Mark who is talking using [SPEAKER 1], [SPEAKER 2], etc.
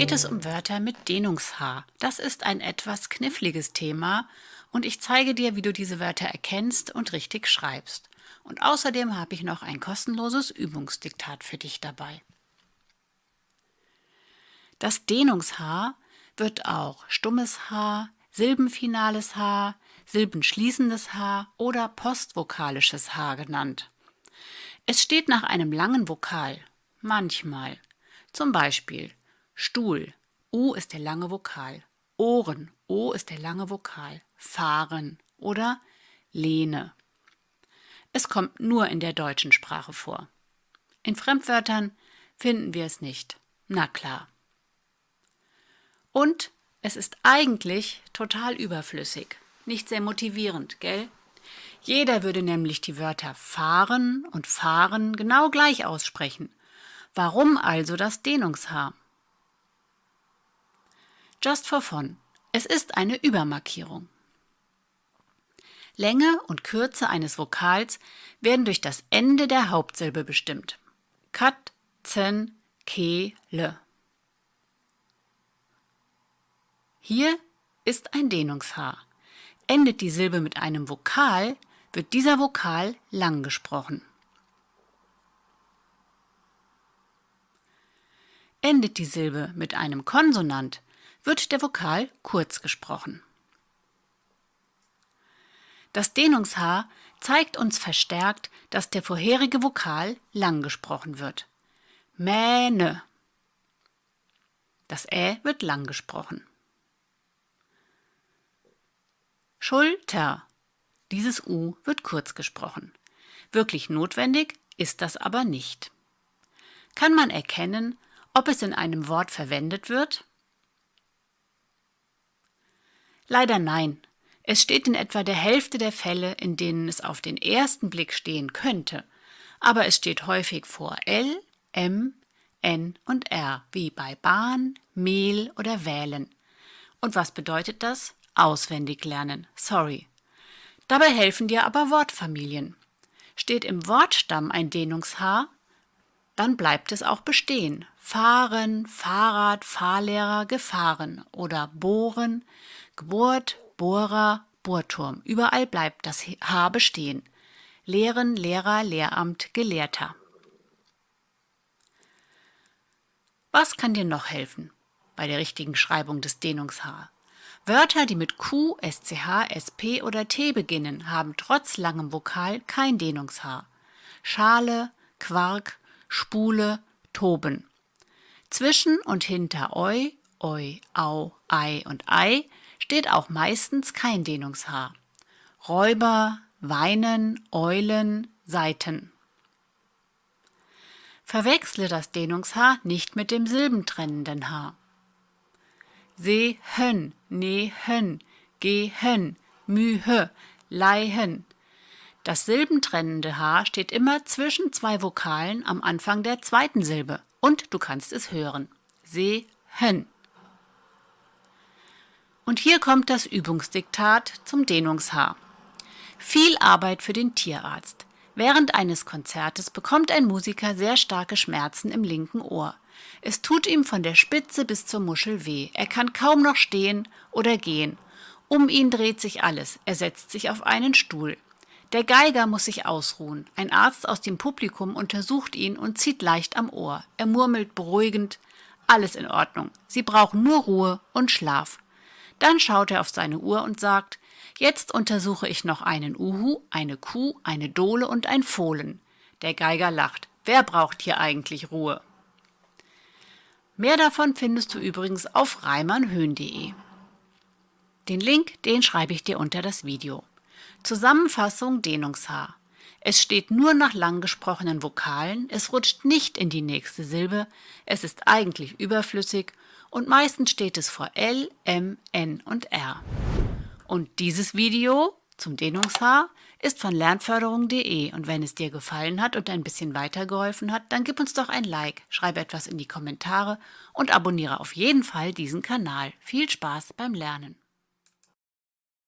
[SPEAKER 1] geht es um Wörter mit Dehnungshaar. Das ist ein etwas kniffliges Thema und ich zeige dir, wie du diese Wörter erkennst und richtig schreibst. Und außerdem habe ich noch ein kostenloses Übungsdiktat für dich dabei. Das Dehnungshaar wird auch stummes Haar, silbenfinales Haar, silbenschließendes Haar oder postvokalisches Haar genannt. Es steht nach einem langen Vokal, manchmal, zum Beispiel Stuhl. U ist der lange Vokal. Ohren. O ist der lange Vokal. Fahren oder Lehne. Es kommt nur in der deutschen Sprache vor. In Fremdwörtern finden wir es nicht. Na klar. Und es ist eigentlich total überflüssig. Nicht sehr motivierend, gell? Jeder würde nämlich die Wörter fahren und fahren genau gleich aussprechen. Warum also das Dehnungshaar? Just for fun. Es ist eine Übermarkierung. Länge und Kürze eines Vokals werden durch das Ende der Hauptsilbe bestimmt. Kat, zen, ke, le. Hier ist ein Dehnungshaar. Endet die Silbe mit einem Vokal, wird dieser Vokal lang gesprochen. Endet die Silbe mit einem Konsonant, wird der Vokal kurz gesprochen. Das Dehnungshaar zeigt uns verstärkt, dass der vorherige Vokal lang gesprochen wird. Mähne. Das Ä wird lang gesprochen. Schulter. Dieses U wird kurz gesprochen. Wirklich notwendig ist das aber nicht. Kann man erkennen, ob es in einem Wort verwendet wird? Leider nein. Es steht in etwa der Hälfte der Fälle, in denen es auf den ersten Blick stehen könnte, aber es steht häufig vor L, M, N und R, wie bei Bahn, Mehl oder Wählen. Und was bedeutet das? Auswendig lernen, sorry. Dabei helfen dir aber Wortfamilien. Steht im Wortstamm ein Dehnungshaar, dann bleibt es auch bestehen. Fahren, Fahrrad, Fahrlehrer, Gefahren oder Bohren, Geburt, Bohrer, Bohrturm. Überall bleibt das H bestehen. Lehren, Lehrer, Lehramt, Gelehrter. Was kann dir noch helfen bei der richtigen Schreibung des Dehnungs-H? Wörter, die mit Q, SCH, SP oder T beginnen, haben trotz langem Vokal kein Dehnungs-H. Schale, Quark, Spule, Toben. Zwischen und hinter Eu, Eu, Au, Ei und Ei steht auch meistens kein Dehnungshaar. Räuber, Weinen, Eulen, Seiten. Verwechsle das Dehnungshaar nicht mit dem silbentrennenden Haar. Sehen, nehen, gehen, mühe, leihen, das silbentrennende H steht immer zwischen zwei Vokalen am Anfang der zweiten Silbe und du kannst es hören. Sehen. Und hier kommt das Übungsdiktat zum Dehnungshaar. Viel Arbeit für den Tierarzt. Während eines Konzertes bekommt ein Musiker sehr starke Schmerzen im linken Ohr. Es tut ihm von der Spitze bis zur Muschel weh. Er kann kaum noch stehen oder gehen. Um ihn dreht sich alles. Er setzt sich auf einen Stuhl. Der Geiger muss sich ausruhen. Ein Arzt aus dem Publikum untersucht ihn und zieht leicht am Ohr. Er murmelt beruhigend Alles in Ordnung. Sie brauchen nur Ruhe und Schlaf. Dann schaut er auf seine Uhr und sagt Jetzt untersuche ich noch einen Uhu, eine Kuh, eine Dole und ein Fohlen. Der Geiger lacht. Wer braucht hier eigentlich Ruhe? Mehr davon findest du übrigens auf reimannhöhn.de. Den Link, den schreibe ich dir unter das Video. Zusammenfassung Dehnungshaar. Es steht nur nach lang gesprochenen Vokalen, es rutscht nicht in die nächste Silbe, es ist eigentlich überflüssig und meistens steht es vor L, M, N und R. Und dieses Video zum Dehnungshaar ist von lernförderung.de und wenn es dir gefallen hat und ein bisschen weitergeholfen hat, dann gib uns doch ein Like, schreibe etwas in die Kommentare und abonniere auf jeden Fall diesen Kanal. Viel Spaß beim Lernen!